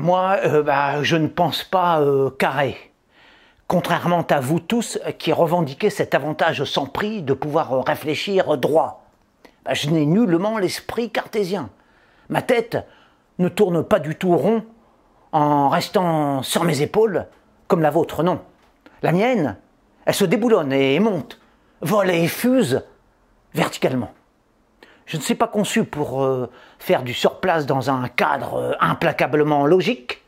Moi, euh, bah, je ne pense pas euh, carré. Contrairement à vous tous euh, qui revendiquez cet avantage sans prix de pouvoir réfléchir droit. Bah, je n'ai nullement l'esprit cartésien. Ma tête ne tourne pas du tout rond en restant sur mes épaules comme la vôtre, non. La mienne, elle se déboulonne et monte, vole et fuse verticalement. Je ne suis pas conçu pour euh, faire du surplace dans un cadre euh, implacablement logique,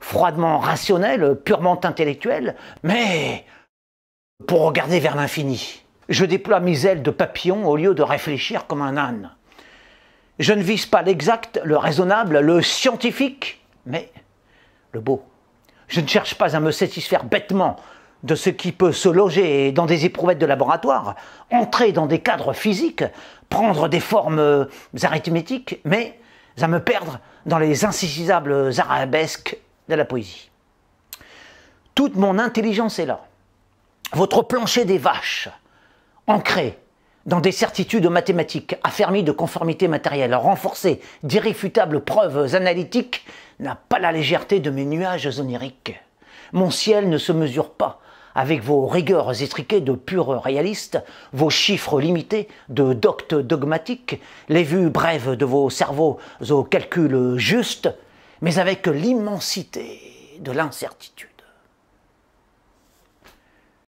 froidement rationnel, purement intellectuel, mais pour regarder vers l'infini. Je déploie mes ailes de papillon au lieu de réfléchir comme un âne. Je ne vise pas l'exact, le raisonnable, le scientifique, mais le beau. Je ne cherche pas à me satisfaire bêtement de ce qui peut se loger dans des éprouvettes de laboratoire, entrer dans des cadres physiques, prendre des formes euh, arithmétiques, mais à me perdre dans les insaisissables arabesques de la poésie. Toute mon intelligence est là. Votre plancher des vaches, ancré dans des certitudes mathématiques, affermis de conformité matérielle, renforcées d'irréfutables preuves analytiques, n'a pas la légèreté de mes nuages oniriques. Mon ciel ne se mesure pas avec vos rigueurs étriquées de purs réalistes, vos chiffres limités de doctes dogmatiques, les vues brèves de vos cerveaux aux calculs justes, mais avec l'immensité de l'incertitude.